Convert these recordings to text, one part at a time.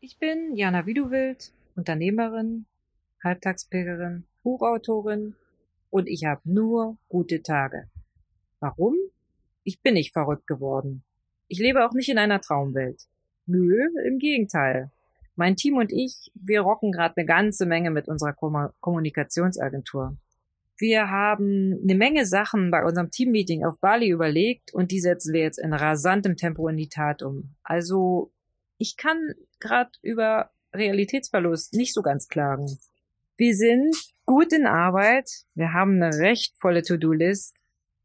Ich bin Jana Widuwild, Unternehmerin, Halbtagspilgerin, Buchautorin und ich habe nur gute Tage. Warum? Ich bin nicht verrückt geworden. Ich lebe auch nicht in einer Traumwelt. Nö, im Gegenteil. Mein Team und ich, wir rocken gerade eine ganze Menge mit unserer Kom Kommunikationsagentur. Wir haben eine Menge Sachen bei unserem Teammeeting auf Bali überlegt und die setzen wir jetzt in rasantem Tempo in die Tat um. Also ich kann gerade über Realitätsverlust nicht so ganz klagen. Wir sind gut in Arbeit, wir haben eine recht volle To-Do-List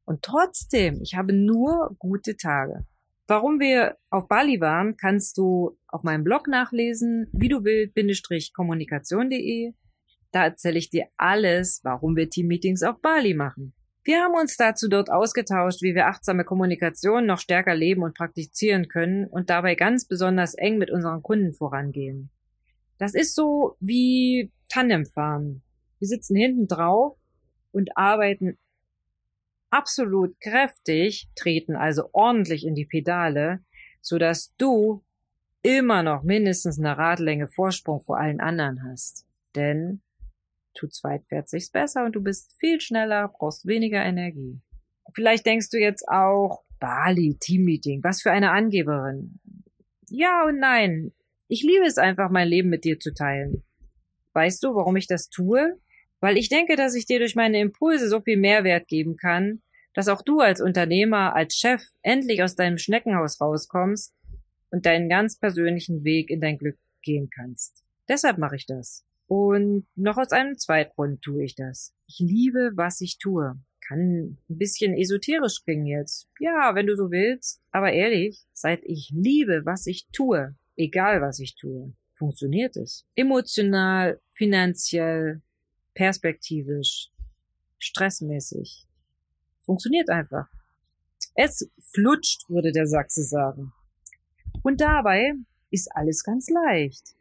und trotzdem, ich habe nur gute Tage. Warum wir auf Bali waren, kannst du auf meinem Blog nachlesen, wie du willst-kommunikation.de. Da erzähle ich dir alles, warum wir Teammeetings auf Bali machen. Wir haben uns dazu dort ausgetauscht, wie wir achtsame Kommunikation noch stärker leben und praktizieren können und dabei ganz besonders eng mit unseren Kunden vorangehen. Das ist so wie Tandemfahren. Wir sitzen hinten drauf und arbeiten absolut kräftig, treten also ordentlich in die Pedale, sodass du immer noch mindestens eine Radlänge Vorsprung vor allen anderen hast. Denn zu zweit fährt sich's besser und du bist viel schneller, brauchst weniger Energie. Vielleicht denkst du jetzt auch, Bali, Teammeeting, was für eine Angeberin. Ja und nein. Ich liebe es einfach, mein Leben mit dir zu teilen. Weißt du, warum ich das tue? Weil ich denke, dass ich dir durch meine Impulse so viel Mehrwert geben kann, dass auch du als Unternehmer, als Chef endlich aus deinem Schneckenhaus rauskommst und deinen ganz persönlichen Weg in dein Glück gehen kannst. Deshalb mache ich das. Und noch aus einem zweiten Grund tue ich das. Ich liebe, was ich tue. Kann ein bisschen esoterisch klingen jetzt. Ja, wenn du so willst. Aber ehrlich, seit ich liebe, was ich tue, egal was ich tue, funktioniert es. Emotional, finanziell, perspektivisch, stressmäßig. Funktioniert einfach. Es flutscht, würde der Sachse sagen. Und dabei ist alles ganz leicht.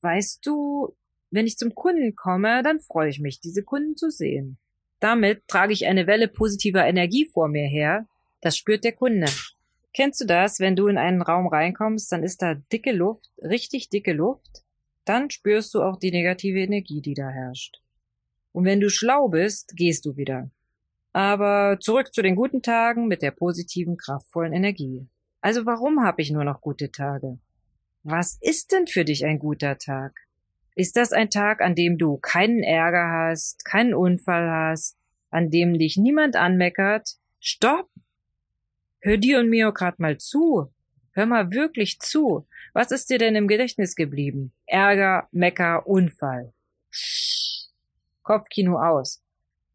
Weißt du, wenn ich zum Kunden komme, dann freue ich mich, diese Kunden zu sehen. Damit trage ich eine Welle positiver Energie vor mir her. Das spürt der Kunde. Kennst du das, wenn du in einen Raum reinkommst, dann ist da dicke Luft, richtig dicke Luft, dann spürst du auch die negative Energie, die da herrscht. Und wenn du schlau bist, gehst du wieder. Aber zurück zu den guten Tagen mit der positiven, kraftvollen Energie. Also warum habe ich nur noch gute Tage? Was ist denn für dich ein guter Tag? Ist das ein Tag, an dem du keinen Ärger hast, keinen Unfall hast, an dem dich niemand anmeckert? Stopp! Hör dir und mir grad mal zu. Hör mal wirklich zu. Was ist dir denn im Gedächtnis geblieben? Ärger, Mecker, Unfall. Kopfkino aus.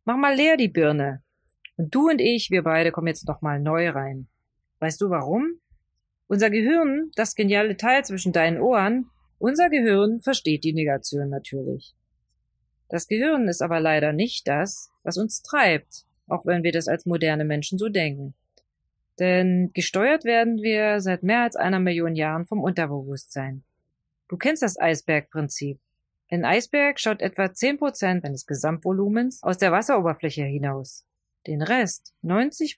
Mach mal leer die Birne. Und du und ich, wir beide kommen jetzt nochmal neu rein. Weißt du warum? Unser Gehirn, das geniale Teil zwischen deinen Ohren, unser Gehirn versteht die Negation natürlich. Das Gehirn ist aber leider nicht das, was uns treibt, auch wenn wir das als moderne Menschen so denken. Denn gesteuert werden wir seit mehr als einer Million Jahren vom Unterbewusstsein. Du kennst das Eisbergprinzip. Ein Eisberg schaut etwa 10 eines Gesamtvolumens aus der Wasseroberfläche hinaus. Den Rest, 90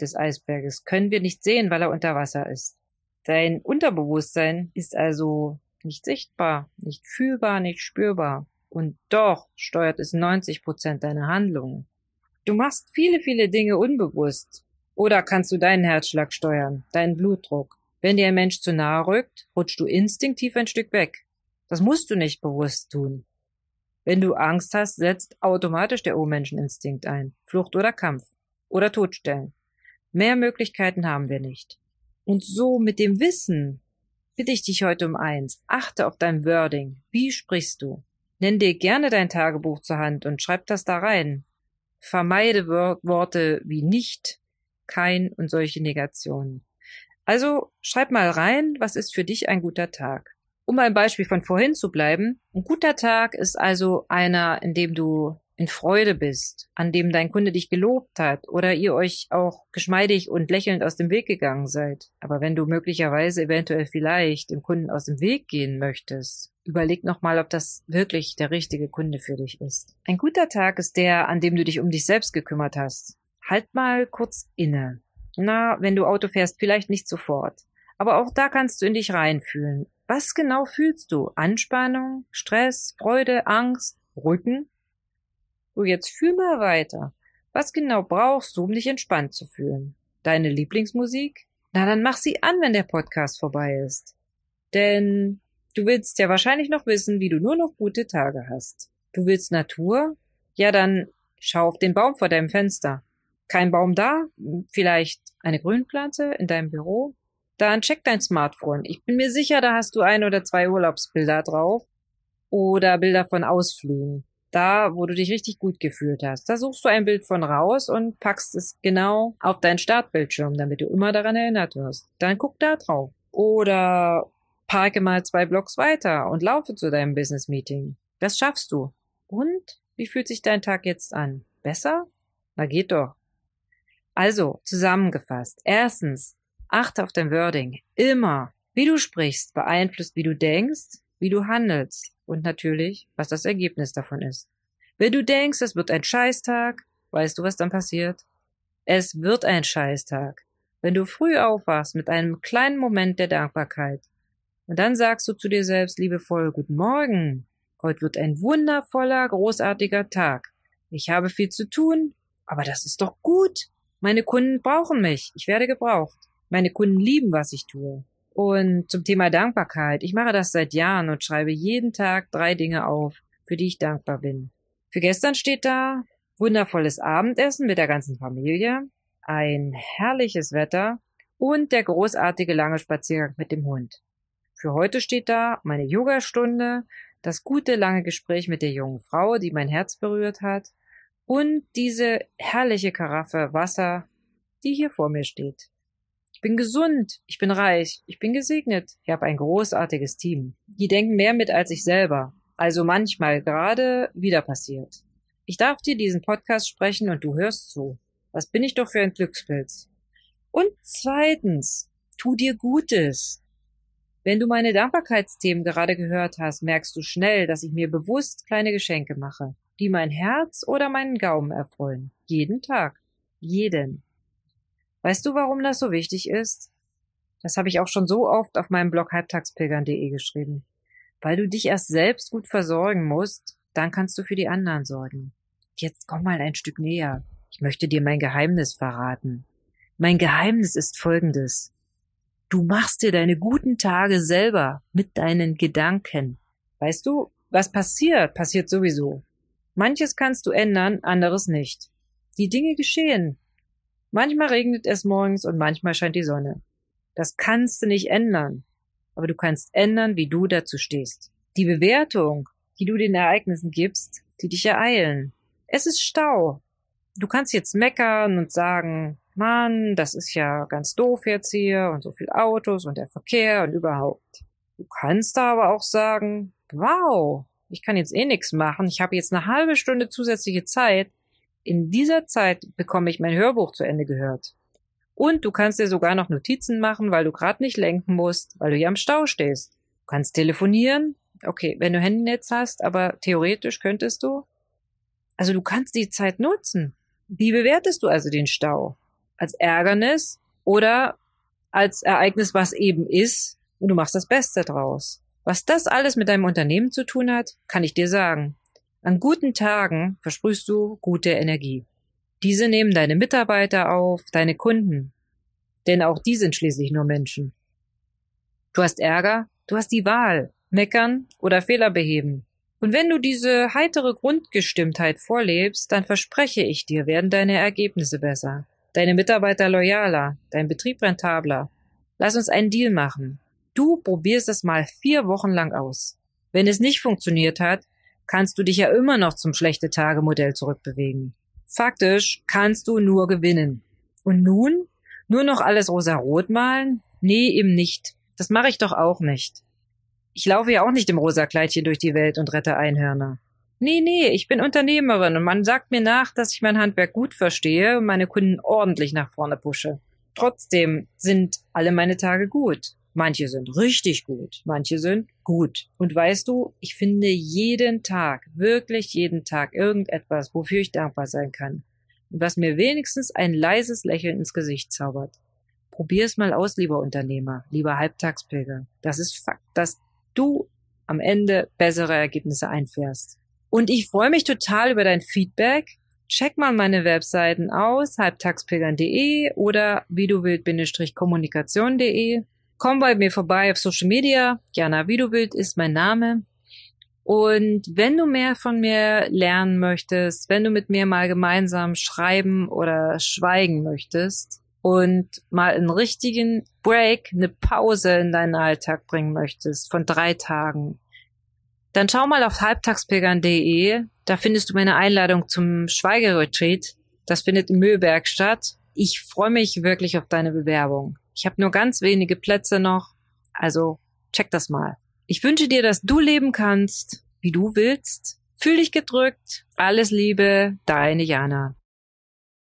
des Eisberges, können wir nicht sehen, weil er unter Wasser ist. Dein Unterbewusstsein ist also nicht sichtbar, nicht fühlbar, nicht spürbar. Und doch steuert es 90 Prozent deiner Handlungen. Du machst viele, viele Dinge unbewusst. Oder kannst du deinen Herzschlag steuern, deinen Blutdruck. Wenn dir ein Mensch zu nahe rückt, rutscht du instinktiv ein Stück weg. Das musst du nicht bewusst tun. Wenn du Angst hast, setzt automatisch der Urmenscheninstinkt ein. Flucht oder Kampf. Oder Todstellen. Mehr Möglichkeiten haben wir nicht. Und so mit dem Wissen, bitte ich dich heute um eins. Achte auf dein Wording. Wie sprichst du? Nenn dir gerne dein Tagebuch zur Hand und schreib das da rein. Vermeide Wör Worte wie nicht, kein und solche Negationen. Also schreib mal rein, was ist für dich ein guter Tag. Um ein Beispiel von vorhin zu bleiben, ein guter Tag ist also einer, in dem du in Freude bist, an dem dein Kunde dich gelobt hat oder ihr euch auch geschmeidig und lächelnd aus dem Weg gegangen seid. Aber wenn du möglicherweise eventuell vielleicht dem Kunden aus dem Weg gehen möchtest, überleg nochmal, ob das wirklich der richtige Kunde für dich ist. Ein guter Tag ist der, an dem du dich um dich selbst gekümmert hast. Halt mal kurz inne. Na, wenn du Auto fährst, vielleicht nicht sofort. Aber auch da kannst du in dich reinfühlen. Was genau fühlst du? Anspannung, Stress, Freude, Angst, Rücken? So, oh, jetzt fühl mal weiter. Was genau brauchst du, um dich entspannt zu fühlen? Deine Lieblingsmusik? Na, dann mach sie an, wenn der Podcast vorbei ist. Denn du willst ja wahrscheinlich noch wissen, wie du nur noch gute Tage hast. Du willst Natur? Ja, dann schau auf den Baum vor deinem Fenster. Kein Baum da? Vielleicht eine Grünpflanze in deinem Büro? Dann check dein Smartphone. Ich bin mir sicher, da hast du ein oder zwei Urlaubsbilder drauf oder Bilder von Ausflügen da, wo du dich richtig gut gefühlt hast. Da suchst du ein Bild von raus und packst es genau auf deinen Startbildschirm, damit du immer daran erinnert wirst. Dann guck da drauf. Oder parke mal zwei Blocks weiter und laufe zu deinem Business Meeting. Das schaffst du. Und wie fühlt sich dein Tag jetzt an? Besser? Na geht doch. Also, zusammengefasst. Erstens, achte auf dein Wording. Immer. Wie du sprichst, beeinflusst, wie du denkst, wie du handelst. Und natürlich, was das Ergebnis davon ist. Wenn du denkst, es wird ein Scheißtag, weißt du, was dann passiert? Es wird ein Scheißtag. Wenn du früh aufwachst mit einem kleinen Moment der Dankbarkeit und dann sagst du zu dir selbst liebevoll Guten Morgen, heute wird ein wundervoller, großartiger Tag. Ich habe viel zu tun, aber das ist doch gut. Meine Kunden brauchen mich. Ich werde gebraucht. Meine Kunden lieben, was ich tue. Und zum Thema Dankbarkeit. Ich mache das seit Jahren und schreibe jeden Tag drei Dinge auf, für die ich dankbar bin. Für gestern steht da wundervolles Abendessen mit der ganzen Familie, ein herrliches Wetter und der großartige lange Spaziergang mit dem Hund. Für heute steht da meine Yogastunde, das gute lange Gespräch mit der jungen Frau, die mein Herz berührt hat, und diese herrliche Karaffe Wasser, die hier vor mir steht bin gesund, ich bin reich, ich bin gesegnet, ich habe ein großartiges Team. Die denken mehr mit als ich selber, also manchmal gerade wieder passiert. Ich darf dir diesen Podcast sprechen und du hörst zu. Was bin ich doch für ein Glückspilz? Und zweitens, tu dir Gutes. Wenn du meine Dankbarkeitsthemen gerade gehört hast, merkst du schnell, dass ich mir bewusst kleine Geschenke mache, die mein Herz oder meinen Gaumen erfreuen. Jeden Tag. Jeden. Weißt du, warum das so wichtig ist? Das habe ich auch schon so oft auf meinem Blog halbtagspilgern.de geschrieben. Weil du dich erst selbst gut versorgen musst, dann kannst du für die anderen sorgen. Jetzt komm mal ein Stück näher. Ich möchte dir mein Geheimnis verraten. Mein Geheimnis ist folgendes. Du machst dir deine guten Tage selber mit deinen Gedanken. Weißt du, was passiert, passiert sowieso. Manches kannst du ändern, anderes nicht. Die Dinge geschehen, Manchmal regnet es morgens und manchmal scheint die Sonne. Das kannst du nicht ändern. Aber du kannst ändern, wie du dazu stehst. Die Bewertung, die du den Ereignissen gibst, die dich ereilen. Es ist Stau. Du kannst jetzt meckern und sagen, Mann, das ist ja ganz doof jetzt hier und so viel Autos und der Verkehr und überhaupt. Du kannst da aber auch sagen, wow, ich kann jetzt eh nichts machen, ich habe jetzt eine halbe Stunde zusätzliche Zeit, in dieser Zeit bekomme ich mein Hörbuch zu Ende gehört. Und du kannst dir sogar noch Notizen machen, weil du gerade nicht lenken musst, weil du ja am Stau stehst. Du kannst telefonieren. Okay, wenn du Handynetz hast, aber theoretisch könntest du. Also du kannst die Zeit nutzen. Wie bewertest du also den Stau? Als Ärgernis oder als Ereignis, was eben ist und du machst das Beste draus? Was das alles mit deinem Unternehmen zu tun hat, kann ich dir sagen. An guten Tagen versprühst du gute Energie. Diese nehmen deine Mitarbeiter auf, deine Kunden. Denn auch die sind schließlich nur Menschen. Du hast Ärger, du hast die Wahl, meckern oder Fehler beheben. Und wenn du diese heitere Grundgestimmtheit vorlebst, dann verspreche ich dir, werden deine Ergebnisse besser, deine Mitarbeiter loyaler, dein Betrieb rentabler. Lass uns einen Deal machen. Du probierst es mal vier Wochen lang aus. Wenn es nicht funktioniert hat, kannst du dich ja immer noch zum schlechte Tagemodell zurückbewegen. Faktisch kannst du nur gewinnen. Und nun? Nur noch alles rosa-rot malen? Nee, eben nicht. Das mache ich doch auch nicht. Ich laufe ja auch nicht im rosa Kleidchen durch die Welt und rette Einhörner. Nee, nee, ich bin Unternehmerin und man sagt mir nach, dass ich mein Handwerk gut verstehe und meine Kunden ordentlich nach vorne pushe. Trotzdem sind alle meine Tage gut. Manche sind richtig gut, manche sind gut. Und weißt du, ich finde jeden Tag, wirklich jeden Tag irgendetwas, wofür ich dankbar sein kann. Und was mir wenigstens ein leises Lächeln ins Gesicht zaubert. Probier es mal aus, lieber Unternehmer, lieber Halbtagspilger. Das ist Fakt, dass du am Ende bessere Ergebnisse einfährst. Und ich freue mich total über dein Feedback. Check mal meine Webseiten aus, halbtagspilgern.de oder wie du willst-kommunikation.de Komm bei mir vorbei auf Social Media. Jana Widowild ist mein Name. Und wenn du mehr von mir lernen möchtest, wenn du mit mir mal gemeinsam schreiben oder schweigen möchtest und mal einen richtigen Break, eine Pause in deinen Alltag bringen möchtest von drei Tagen, dann schau mal auf halbtagspilgern.de. Da findest du meine Einladung zum Schweigeretreat. Das findet in Mühlberg statt. Ich freue mich wirklich auf deine Bewerbung. Ich habe nur ganz wenige Plätze noch, also check das mal. Ich wünsche dir, dass du leben kannst, wie du willst. Fühl dich gedrückt. Alles Liebe, deine Jana.